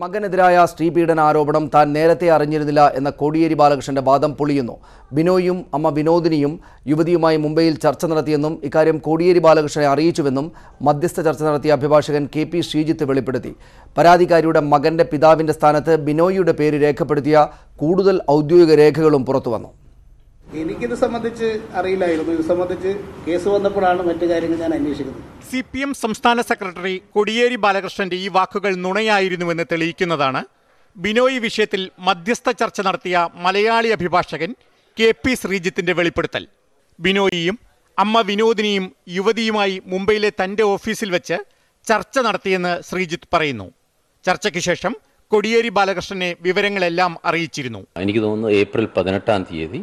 മകനെതിരായ സ്ത്രീ സ്ത്രീപീഡന ആരോപണം താൻ നേരത്തെ അറിഞ്ഞിരുന്നില്ല എന്ന കോടിയേരി ബാലകൃഷ്ണന്റെ വാദം പൊളിയുന്നു ബിനോയും അമ്മ വിനോദിനിയും യുവതിയുമായി മുംബൈയിൽ ചർച്ച നടത്തിയെന്നും ഇക്കാര്യം കോടിയേരി ബാലകൃഷ്ണനെ അറിയിച്ചുവെന്നും മധ്യസ്ഥ ചർച്ച നടത്തിയ അഭിഭാഷകൻ കെ പി ശ്രീജിത്ത് വെളിപ്പെടുത്തി പരാതിക്കാരിയുടെ മകന്റെ പിതാവിന്റെ സ്ഥാനത്ത് ബിനോയിയുടെ പേര് രേഖപ്പെടുത്തിയ കൂടുതൽ ഔദ്യോഗിക രേഖകളും പുറത്തുവന്നു എനിക്കിത് സംബന്ധിച്ച് അറിയില്ലായിരുന്നു ഇത് സംബന്ധിച്ച് കേസ് വന്നപ്പോഴാണ് മറ്റു കാര്യങ്ങൾ ഞാൻ അന്വേഷിക്കുന്നത് സി പി എം സംസ്ഥാന സെക്രട്ടറി കൊടിയേരി ബാലകൃഷ്ണന്റെ ഈ വാക്കുകൾ നുണയായിരുന്നുവെന്ന് തെളിയിക്കുന്നതാണ് ബിനോയി വിഷയത്തിൽ മധ്യസ്ഥ ചർച്ച നടത്തിയ മലയാളി അഭിഭാഷകൻ കെ പി ശ്രീജിത്തിന്റെ വെളിപ്പെടുത്തൽ ബിനോയിയും അമ്മ വിനോദിനിയും യുവതിയുമായി മുംബൈയിലെ തന്റെ ഓഫീസിൽ വെച്ച് ചർച്ച നടത്തിയെന്ന് ശ്രീജിത്ത് പറയുന്നു ചർച്ചയ്ക്ക് ശേഷം കൊടിയേരി ബാലകൃഷ്ണനെ വിവരങ്ങളെല്ലാം അറിയിച്ചിരുന്നു എനിക്ക് തോന്നുന്നു ഏപ്രിൽ പതിനെട്ടാം തീയതി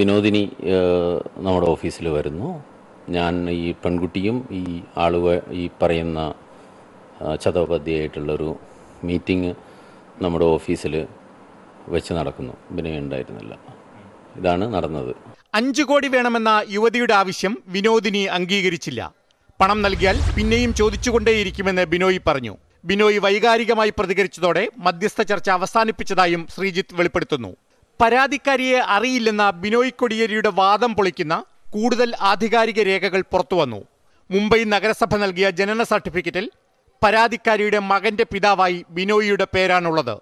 വിനോദിനി നമ്മുടെ ഓഫീസിൽ വരുന്നു ഞാൻ ഈ പെൺകുട്ടിയും ഈ ആളുവ ഈ പറയുന്ന ചതോപാധ്യായിട്ടുള്ളൊരു മീറ്റിംഗ് നമ്മുടെ ഓഫീസിൽ വെച്ച് നടക്കുന്നു വിനയ ഉണ്ടായിരുന്നില്ല ഇതാണ് നടന്നത് അഞ്ചു കോടി വേണമെന്ന യുവതിയുടെ ആവശ്യം വിനോദിനി അംഗീകരിച്ചില്ല പണം നൽകിയാൽ പിന്നെയും ചോദിച്ചുകൊണ്ടേയിരിക്കുമെന്ന് ബിനോയ് പറഞ്ഞു ബിനോയ് വൈകാരികമായി പ്രതികരിച്ചതോടെ മധ്യസ്ഥ ചർച്ച അവസാനിപ്പിച്ചതായും ശ്രീജിത്ത് വെളിപ്പെടുത്തുന്നു പരാതിക്കാരിയെ അറിയില്ലെന്ന ബിനോയ് കൊടിയേരിയുടെ വാദം പൊളിക്കുന്ന കൂടുതൽ ആധികാരിക രേഖകൾ പുറത്തുവന്നു മുംബൈ നഗരസഭ നൽകിയ ജനന സർട്ടിഫിക്കറ്റിൽ പരാതിക്കാരിയുടെ മകന്റെ പിതാവായി ബിനോയിയുടെ പേരാണുള്ളത്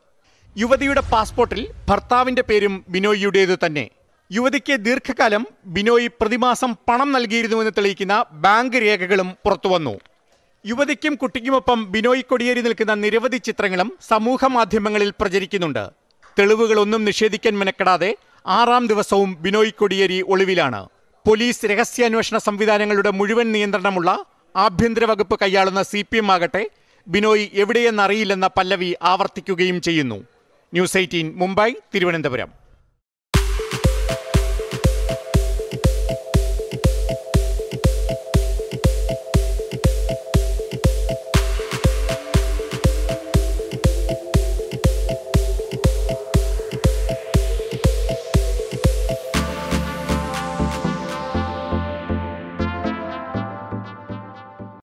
യുവതിയുടെ പാസ്പോർട്ടിൽ ഭർത്താവിന്റെ പേരും ബിനോയിയുടേത് തന്നെ യുവതിക്ക് ദീർഘകാലം ബിനോയി പ്രതിമാസം പണം നൽകിയിരുന്നുവെന്ന് തെളിയിക്കുന്ന ബാങ്ക് രേഖകളും പുറത്തുവന്നു യുവതിക്കും കുട്ടിക്കുമൊപ്പം ബിനോയ് കൊടിയേരി നിൽക്കുന്ന നിരവധി ചിത്രങ്ങളും സമൂഹ മാധ്യമങ്ങളിൽ പ്രചരിക്കുന്നുണ്ട് തെളിവുകളൊന്നും നിഷേധിക്കാൻ മെനക്കെടാതെ ആറാം ദിവസവും ബിനോയ് കൊടിയേരി ഒളിവിലാണ് പോലീസ് രഹസ്യാന്വേഷണ സംവിധാനങ്ങളുടെ മുഴുവൻ നിയന്ത്രണമുള്ള ആഭ്യന്തര വകുപ്പ് കൈയാളുന്ന സി പി എം ആകട്ടെ ബിനോയ് എവിടെയെന്നറിയില്ലെന്ന പല്ലവി ആവർത്തിക്കുകയും ചെയ്യുന്നു ന്യൂസ് എയ്റ്റീൻ മുംബൈ തിരുവനന്തപുരം